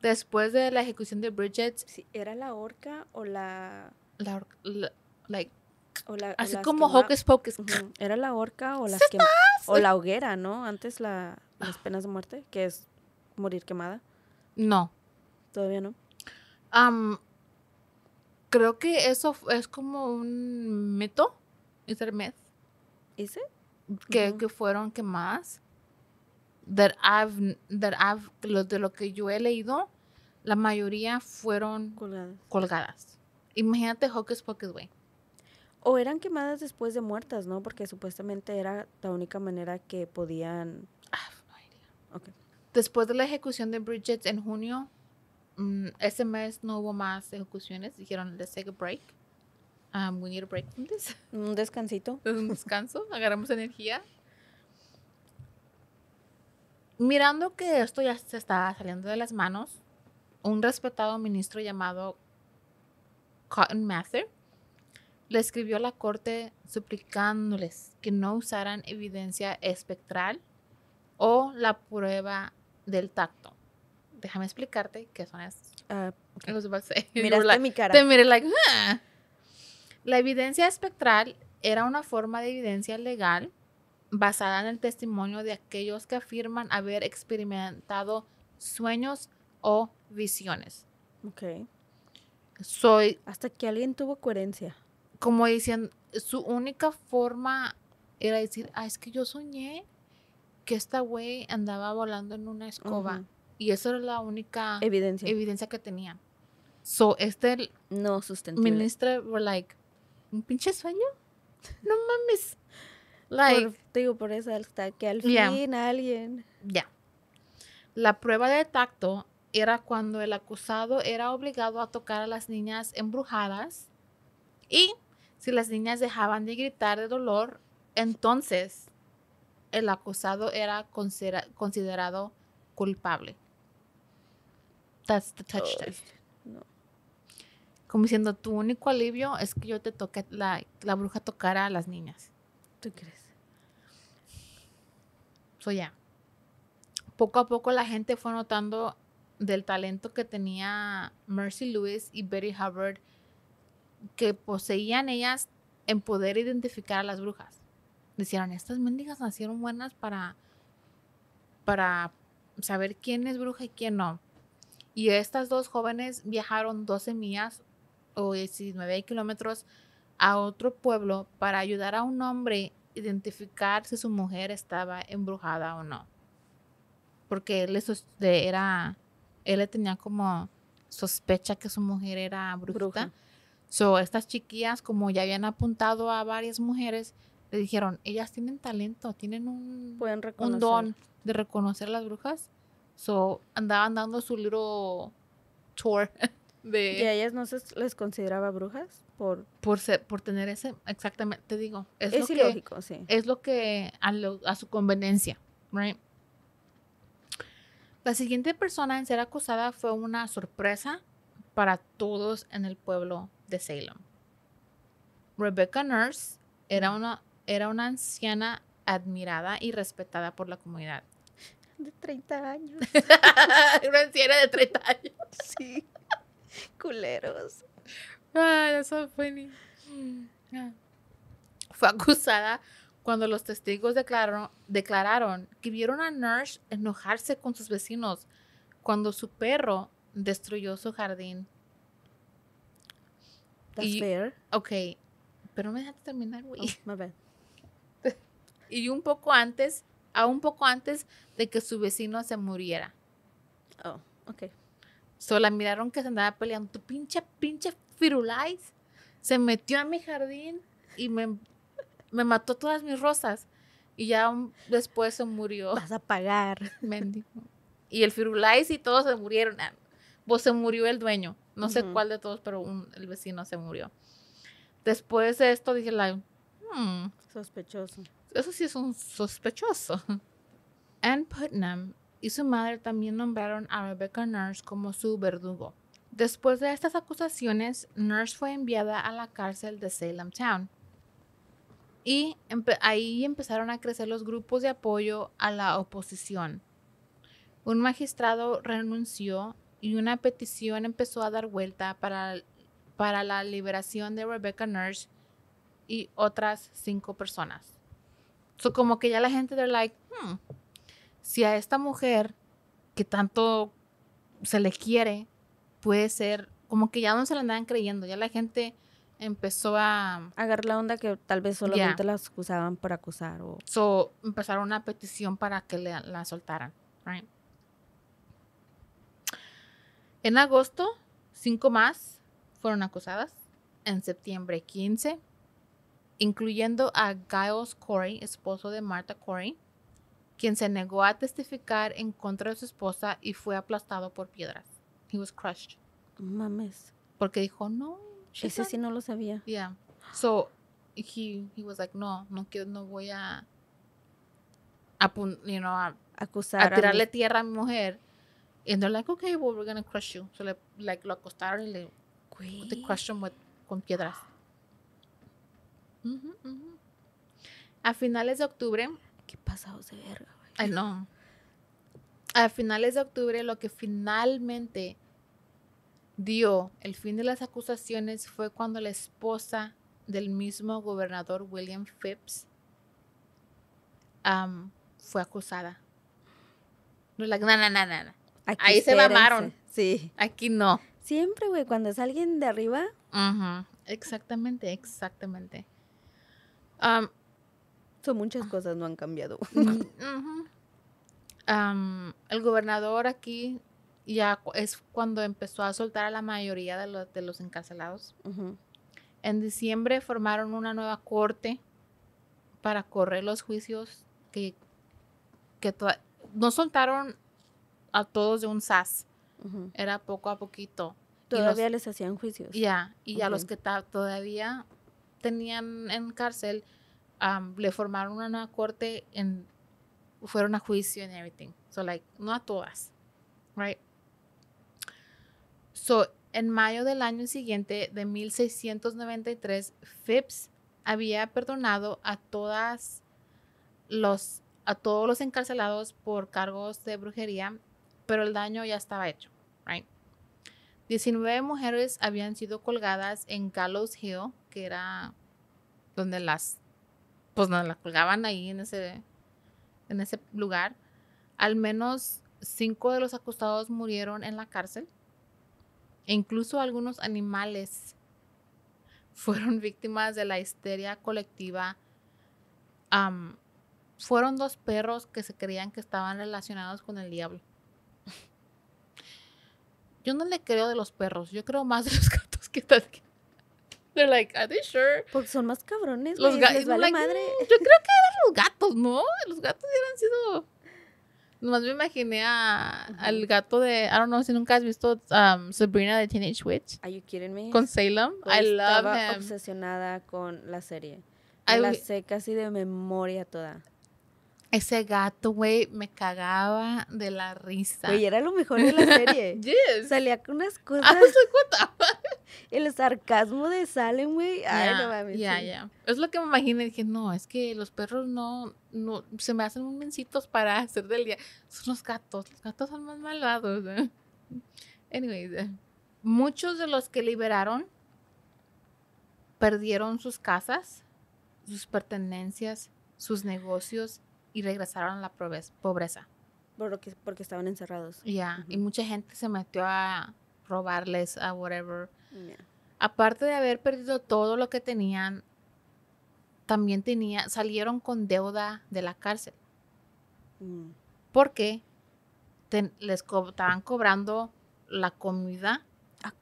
Después de la ejecución de Bridget. ¿Era la horca o la.? La, la like, Así como Hocus Pocus. Era la horca o, las o la hoguera, ¿no? Antes las penas de muerte, que es morir quemada. No. Todavía no. creo que eso es como un mito. ¿Es el que, que fueron quemadas. That I've, de lo que yo he leído, la mayoría fueron colgadas. colgadas. Imagínate Hocus Pocus, güey o eran quemadas después de muertas, ¿no? Porque supuestamente era la única manera que podían... Ah, no Okay. Después de la ejecución de Bridget en junio, mm, ese mes no hubo más ejecuciones. Dijeron, let's take a break. Um, we need a break Un descansito. Un descanso, agarramos energía. Mirando que esto ya se estaba saliendo de las manos, un respetado ministro llamado Cotton Mather le escribió a la corte suplicándoles que no usaran evidencia espectral o la prueba del tacto. Déjame explicarte qué son esas. Ah, mi cara. Te miré ah". La evidencia espectral era una forma de evidencia legal basada en el testimonio de aquellos que afirman haber experimentado sueños o visiones. Ok. Soy. Hasta que alguien tuvo coherencia como decían, su única forma era decir, ah, es que yo soñé que esta güey andaba volando en una escoba. Y eso era la única evidencia, que tenía. So, este no sustentable. ministro, were like, ¿un pinche sueño? No mames. Like, te digo, por eso hasta que al fin alguien. Ya. La prueba de tacto era cuando el acusado era obligado a tocar a las niñas embrujadas y si las niñas dejaban de gritar de dolor, entonces el acusado era considerado culpable. That's the touch Como diciendo, tu único alivio es que yo te toque, la, bruja tocara a las niñas. ¿Tú crees? So, ya. Poco a poco la gente fue notando del talento que tenía Mercy Lewis y Betty Hubbard que poseían ellas en poder identificar a las brujas. Decían, estas mendigas nacieron buenas para, para saber quién es bruja y quién no. Y estas dos jóvenes viajaron 12 millas o 19 kilómetros a otro pueblo para ayudar a un hombre a identificar si su mujer estaba embrujada o no. Porque él, era, él tenía como sospecha que su mujer era bruja So, estas chiquillas, como ya habían apuntado a varias mujeres, le dijeron, ellas tienen talento, tienen un, un don de reconocer las brujas. So, andaban dando su libro tour de... ¿Y a ellas no se les consideraba brujas? Por, por, ser, por tener ese, exactamente, te digo. Es, lo ilógico, sí. Es lo que, a, su conveniencia, right? La siguiente persona en ser acusada fue una sorpresa para todos en el pueblo de Salem. Rebecca Nurse era una, era una anciana admirada y respetada por la comunidad. De 30 años. una anciana de 30 años. Sí. Culeros. eso ah, fue ah. Fue acusada cuando los testigos declararon, declararon que vieron a Nurse enojarse con sus vecinos cuando su perro destruyó su jardín That's fair. Ok, pero me dejaste terminar, güey. Oh, y un poco antes, a un poco antes de que su vecino se muriera. Oh, ok. Solo la miraron que se andaba peleando. Tu pinche, pinche firulais se metió a mi jardín y me, mató todas mis rosas. Y ya después se murió. Vas a pagar. Mendigo. Y el firulais y todos se murieron. Ah, pues se murió el dueño. No sé cuál de todos, pero el vecino se murió. Después de esto dije, la, hmm, sospechoso. Eso sí es un sospechoso. Ann Putnam y su madre también nombraron a Rebecca Nurse como su verdugo. Después de estas acusaciones, Nurse fue enviada a la cárcel de Salem Town. Y ahí empezaron a crecer los grupos de apoyo a la oposición. Un magistrado renunció y una petición empezó a dar vuelta para, para la liberación de Rebecca Nurse y otras cinco personas. So, como que ya la gente, they're like, hmm, si a esta mujer que tanto se le quiere, puede ser, como que ya no se la andaban creyendo, ya la gente empezó a... Agarrar la onda que tal vez solamente la acusaban por acusar o... So, empezaron una petición para que la soltaran, right? En agosto, cinco más fueron acusadas. En septiembre, 15, incluyendo a Giles Corey, esposo de Martha Corey, quien se negó a testificar en contra de su esposa y fue aplastado por piedras. He was crushed. Mames. Porque dijo, no. Ese sí no lo sabía. Yeah. So, he, he was like, no, no, quiero, no voy a, a, you know, a, acusar. A tirarle tierra a mi mujer And they're like, okay, well, we're gonna crush you. So, like, lo acostaron y le Güey. They with, con piedras. A finales de octubre. Qué pasados de verga, güey. no. A finales de octubre, lo que finalmente dio el fin de las acusaciones fue cuando la esposa del mismo gobernador William Phipps fue acusada. No, like, no, no, no, no. Ahí se mamaron. Sí. Aquí no. Siempre, güey, cuando es alguien de arriba. exactamente, exactamente. Um, Son muchas cosas no han cambiado. Um, el gobernador aquí ya es cuando empezó a soltar a la mayoría de los, encarcelados. En diciembre formaron una nueva corte para correr los juicios que, que no soltaron a todos de un SAS. Era poco a poquito. Todavía les hacían juicios. Ya, y a los que todavía tenían en cárcel, le formaron una corte, en, fueron a juicio and everything. So, like, no a todas, right? So, en mayo del año siguiente, de 1693, Phipps había perdonado a todas los a todos los encarcelados por cargos de brujería pero el daño ya estaba hecho, right? 19 mujeres habían sido colgadas en Gallows Hill, que era donde las, pues colgaban ahí en ese, en ese lugar. Al menos cinco de los acusados murieron en la cárcel. E incluso algunos animales fueron víctimas de la histeria colectiva. fueron dos perros que se creían que estaban relacionados con el diablo. Yo no le creo de los perros, yo creo más de los gatos que tal They're like, are they sure? Porque son más cabrones. Los gatos. Vale madre. Mm, yo creo que eran los gatos, ¿no? Los gatos hubieran sido. Nomás me imaginé a, al gato de. I don't know si nunca has visto um, Sabrina de Teenage Witch. Are you kidding me? Con Salem. I pues, love estaba obsesionada con la serie. la sé casi de memoria toda. Ese gato, güey, me cagaba de la risa. Güey, era lo mejor de la serie. yes. Salía con unas ah, cosas. Ah, pues El sarcasmo de Salem, güey. Ay, no mames. Ya, ya. Es lo que me imaginé. Dije, no, es que los perros no, no, se me hacen un mencitos para hacer del día. Son los gatos. Los gatos son más malvados. Anyway. ¿eh? Anyways, eh, muchos de los que liberaron perdieron sus casas, sus pertenencias, sus negocios y regresaron a la pobreza. Porque, estaban encerrados. Ya, y mucha gente se metió a robarles, a whatever. Aparte de haber perdido todo lo que tenían, también tenía, salieron con deuda de la cárcel. Mm. Porque les estaban cobrando la comida ah,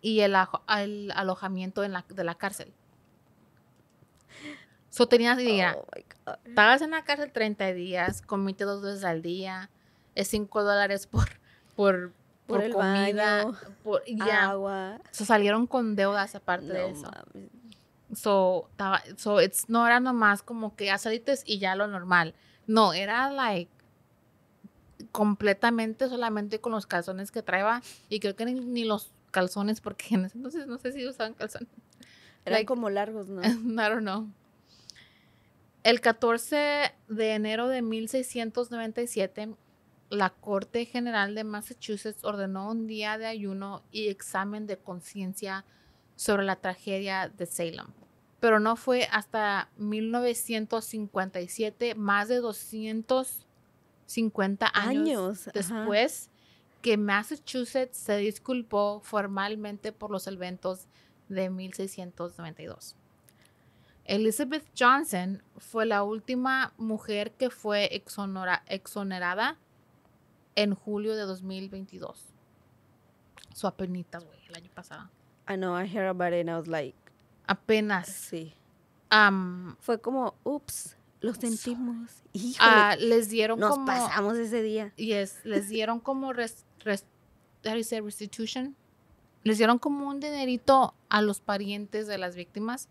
y el, el alojamiento en de la cárcel. So tenías idea. Estabas oh en la cárcel 30 días, comiste dos veces al día, es 5 dólares por, por, por, comida, por agua. se salieron con deudas aparte de eso. So, so no era nomás como que ya y ya lo normal. No, era like completamente solamente con los calzones que traía y creo que ni, los calzones porque en ese entonces no sé si usaban calzones. Eran como largos, ¿no? I no know. El 14 de enero de 1697, la Corte General de Massachusetts ordenó un día de ayuno y examen de conciencia sobre la tragedia de Salem. Pero no fue hasta 1957, más de 250 años, después, que Massachusetts se disculpó formalmente por los eventos de 1692. Elizabeth Johnson fue la última mujer que fue exonerada en julio de 2022. Su apenita, güey, el año pasado. I know, I heard about it and I was like... Apenas. Sí. fue como, ups, lo sentimos. Híjole, ah, les dieron nos pasamos ese día. Yes, les dieron como... Res, restitution? Les dieron como un dinerito a los parientes de las víctimas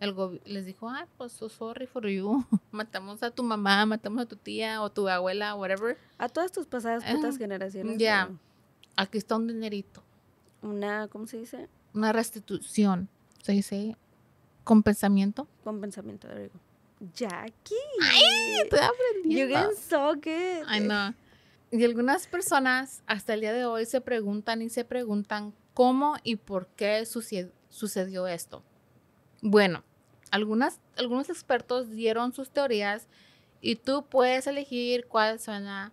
el les dijo, ah, pues sorry for you. Matamos a tu mamá, matamos a tu tía o tu abuela, whatever. A todas tus pasadas putas generaciones. Ya. Aquí está un dinerito. Una, ¿cómo se dice? Una restitución. Se dice compensamiento. Compensamiento, digo. Jackie. Ay, estoy You can so good. Y algunas personas hasta el día de hoy se preguntan y se preguntan cómo y por qué sucedió esto. Bueno, algunas, algunos expertos dieron sus teorías y tú puedes elegir cuál suena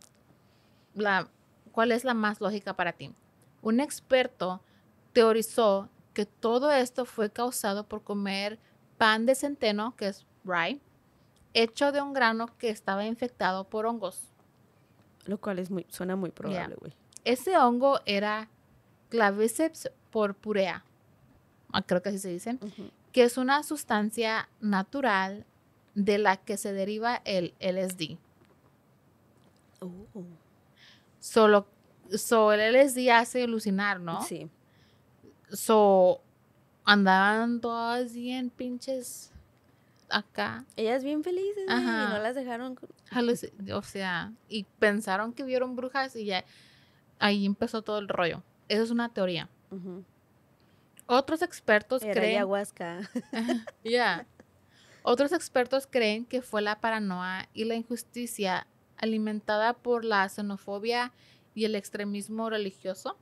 la, cuál es la más lógica para ti. Un experto teorizó que todo esto fue causado por comer pan de centeno, que es rye, hecho de un grano que estaba infectado por hongos. Lo cual es muy, suena muy probable, güey. Ese hongo era Claviceps purpurea, ah, creo que así se dice, que es una sustancia natural de la que se deriva el LSD. Oh. Solo, so el LSD hace alucinar, ¿no? Sí. So andaban todas bien pinches acá. Ellas bien felices Ajá. y no las dejaron. O sea, y pensaron que vieron brujas y ya ahí empezó todo el rollo. Esa es una teoría. Otros expertos creen. ya. Otros expertos creen que fue la paranoia y la injusticia alimentada por la xenofobia y el extremismo religioso,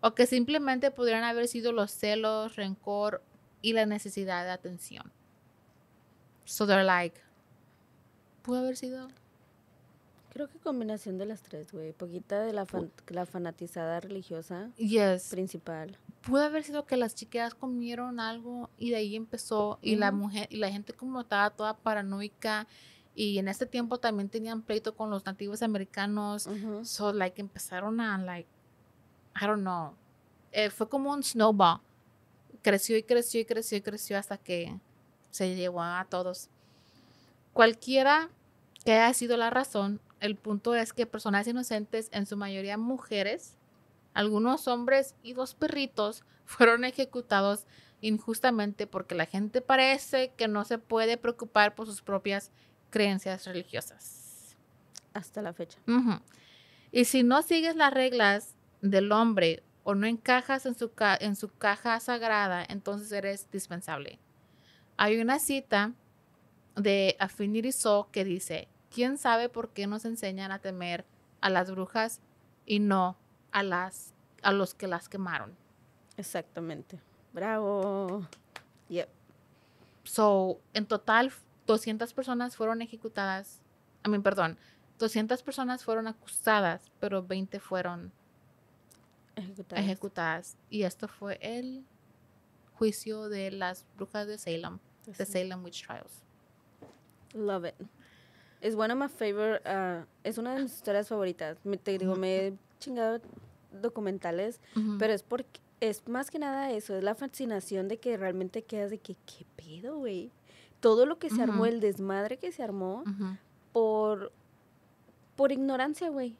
o que simplemente podrían haber sido los celos, rencor y la necesidad de atención. So they're like, pudo haber sido. Creo que combinación de las tres, güey. Poquita de la, la fanatizada religiosa yes. principal pudo haber sido que las chiqueras comieron algo y de ahí empezó y la mujer y la gente como estaba toda paranoica y en este tiempo también tenían pleito con los nativos americanos so like empezaron a like I don't know eh, fue como un snowball creció y creció y creció y creció hasta que se llevó a todos cualquiera que haya sido la razón el punto es que personas inocentes en su mayoría mujeres algunos hombres y dos perritos fueron ejecutados injustamente porque la gente parece que no se puede preocupar por sus propias creencias religiosas. Hasta la fecha. Y si no sigues las reglas del hombre o no encajas en su, en su caja sagrada, entonces eres dispensable. Hay una cita de Afinirizó que dice, ¿quién sabe por qué nos enseñan a temer a las brujas y no a, las, a los que las quemaron. Exactamente. Bravo. Yep. So, en total, 200 personas fueron ejecutadas. A mí, perdón, 200 personas fueron acusadas, pero 20 fueron ejecutadas. Y esto fue el juicio de las brujas de Salem, de the Salem Witch Trials. Love it. Es one of my favorite, uh, es una de mis historias favoritas. te digo, me chingado documentales, pero es porque es más que nada eso, es la fascinación de que realmente quedas de que, ¿qué pedo, güey? Todo lo que se armó, el desmadre que se armó por, por ignorancia, güey.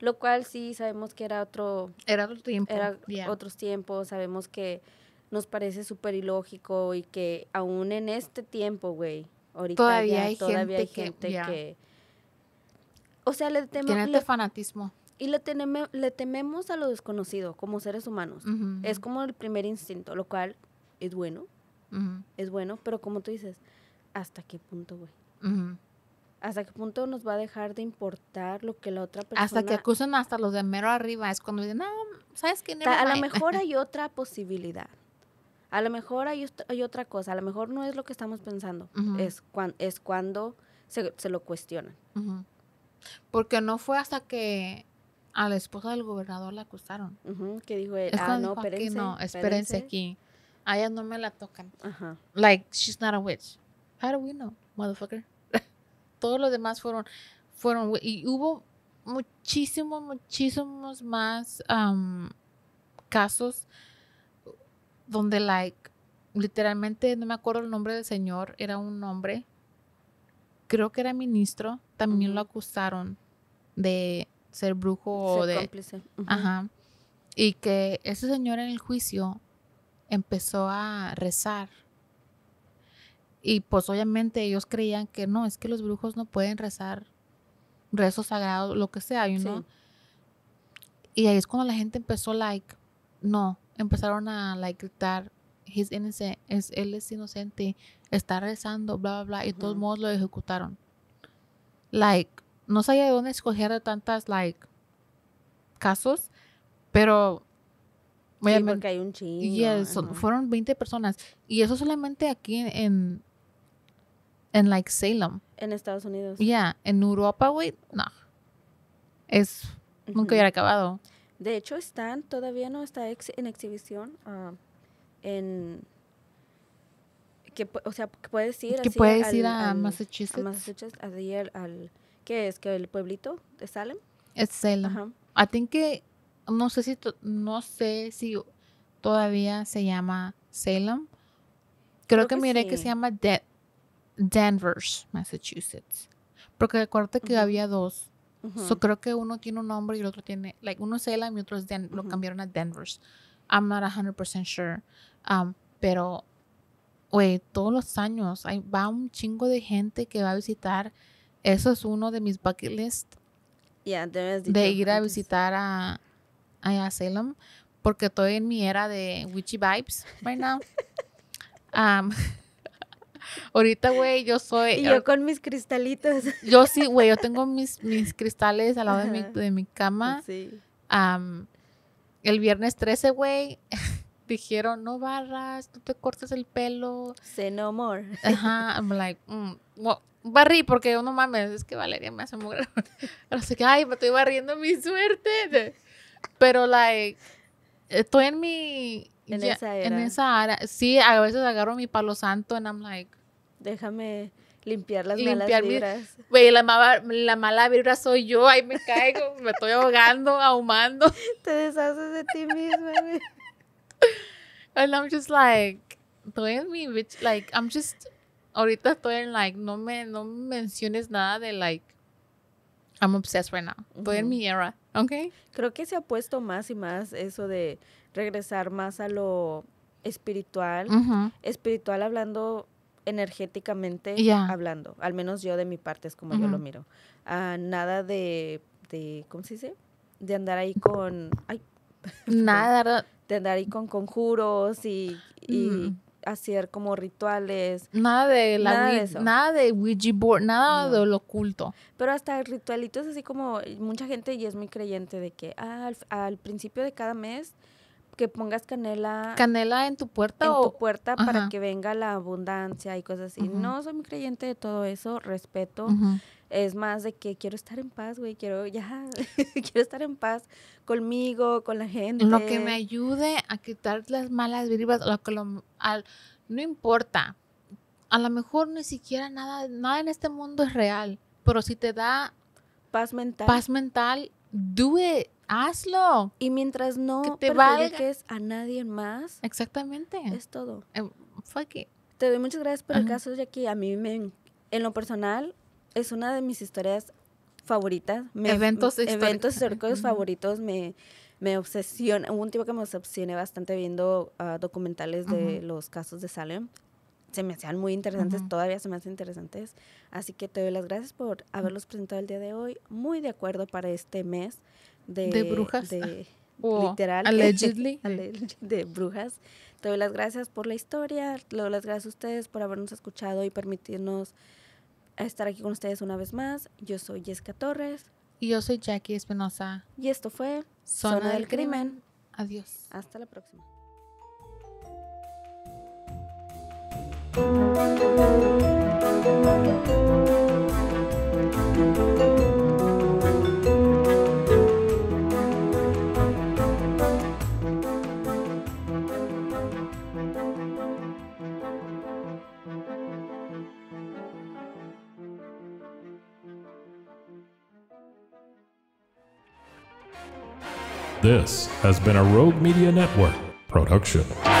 Lo cual sí sabemos que era otro... Era otro tiempo. Era otros tiempos, sabemos que nos parece súper ilógico y que aún en este tiempo, güey, ahorita todavía, hay, gente que, O sea, le, temo, de este fanatismo. Y le, le tememos a lo desconocido como seres humanos. Es como el primer instinto, lo cual es bueno. Es bueno, pero como tú dices, ¿hasta qué punto, güey? ¿Hasta qué punto nos va a dejar de importar lo que la otra persona... Hasta que acusen hasta los de mero arriba, es cuando dicen, no, ¿sabes qué? a lo mejor hay otra posibilidad. A lo mejor hay, hay, otra cosa, a lo mejor no es lo que estamos pensando, es, es cuando se, se lo cuestionan. Porque no fue hasta que a la esposa del gobernador la acusaron. que dijo él, ah, no, espérense, aquí, aquí. A ella no me la tocan. Like, she's not a witch. How do we know, motherfucker? Todos los demás fueron, fueron, y hubo muchísimos, muchísimos más um, casos donde, like, literalmente, no me acuerdo el nombre del señor, era un hombre, creo que era ministro, también lo acusaron de ser brujo o de... Cómplice. Ajá. Y que ese señor en el juicio empezó a rezar. Y pues obviamente ellos creían que no, es que los brujos no pueden rezar rezos sagrados, lo que sea, Y Y ahí es cuando la gente empezó, like, no, empezaron a, like, gritar, innocent, él es inocente, está rezando, bla, bla, bla, y de todos modos lo ejecutaron. Like, no sabía de dónde escoger de tantas, like, casos, pero... Sí, porque hay un chingo. Yes, fueron 20 personas. Y eso solamente aquí en, en, like, Salem. En Estados Unidos. Ya, en Europa, güey, no. Es, nunca hubiera acabado. De hecho, están, todavía no está en exhibición ah, en que o sea que puedes ir que puedes ir a, más Massachusetts. a Massachusetts al, ¿Qué es? ¿Que el pueblito de Salem? Es Salem. Ajá. que, no sé si, no sé si todavía se llama Salem. Creo, que, que, miré que se llama De Danvers, Massachusetts. Porque recuerda que había dos. yo creo que uno tiene un nombre y el otro tiene, like, uno es Salem y otro lo cambiaron a Danvers. I'm not 100% sure. Um, pero, güey, todos los años hay, va un chingo de gente que va a visitar eso es uno de mis bucket list. de ir a visitar a, a Salem porque estoy en mi era de witchy vibes right now. Um, ahorita, güey, yo soy... Y yo con mis cristalitos. Yo sí, güey, yo tengo mis, mis cristales al lado de, mi, cama. Sí. Um, el viernes 13, güey, dijeron, no barras, tú te cortas el pelo. Say no more. Ajá, I'm like, mm, barrí porque uno mames, es que Valeria me hace muy Pero sé que, ay, me estoy barriendo mi suerte. Pero, like, estoy en mi. En esa era. En esa área. Sí, a veces agarro mi palo santo and I'm like. Déjame limpiar las malas vibras. Güey, la, la, mala vibra soy yo, ahí me caigo, me estoy ahogando, ahumando. Te deshaces de ti misma, And I'm just like, estoy en mi like, I'm just ahorita estoy en like, no me, no menciones nada de like, I'm obsessed right now. Estoy en mi era, ¿ok? Creo que se ha puesto más y más eso de regresar más a lo espiritual, espiritual hablando energéticamente hablando, al menos yo de mi parte es como yo lo miro. Ah, nada de, de, ¿cómo se dice? De andar ahí con, ay, nada, de andar ahí con conjuros y hacer como rituales. Nada de la nada, de, nada de Ouija board, nada de lo oculto. Pero hasta ritualitos así como eh, mucha gente y es muy creyente de que ah, al, principio de cada mes que pongas canela. Canela en tu puerta. En tu puerta para que venga la abundancia y cosas así. No soy muy creyente de todo eso, respeto. Es más de que quiero estar en paz, güey, quiero ya, quiero estar en paz conmigo, con la gente. Lo que me ayude a quitar las malas vibras, lo que lo, al, no importa. A lo mejor ni siquiera nada, nada en este mundo es real, pero si te da paz mental, paz mental, do it, hazlo. Y mientras no que te dejes a nadie más. Exactamente. Es todo. Eh, Fue que Te doy muchas gracias por el caso, que A mí me, en lo personal, es una de mis historias favoritas. eventos históricos. Eventos históricos favoritos me, me obsesiona. Hubo un tipo que me obsesioné bastante viendo ah, documentales de los casos de Salem. Se me hacían muy interesantes, todavía se me hacen interesantes. Así que te doy las gracias por haberlos presentado el día de hoy. Muy de acuerdo para este mes de, ¿De brujas. De, oh, literal. Allegedly. de brujas. Te doy las gracias por la historia. te doy las gracias a ustedes por habernos escuchado y permitirnos estar aquí con ustedes una vez más. Yo soy Jessica Torres. Y yo soy Jackie Espinosa. Y esto fue Zona, del, crimen. Adiós. Hasta la próxima. This has been a Rogue Media Network production.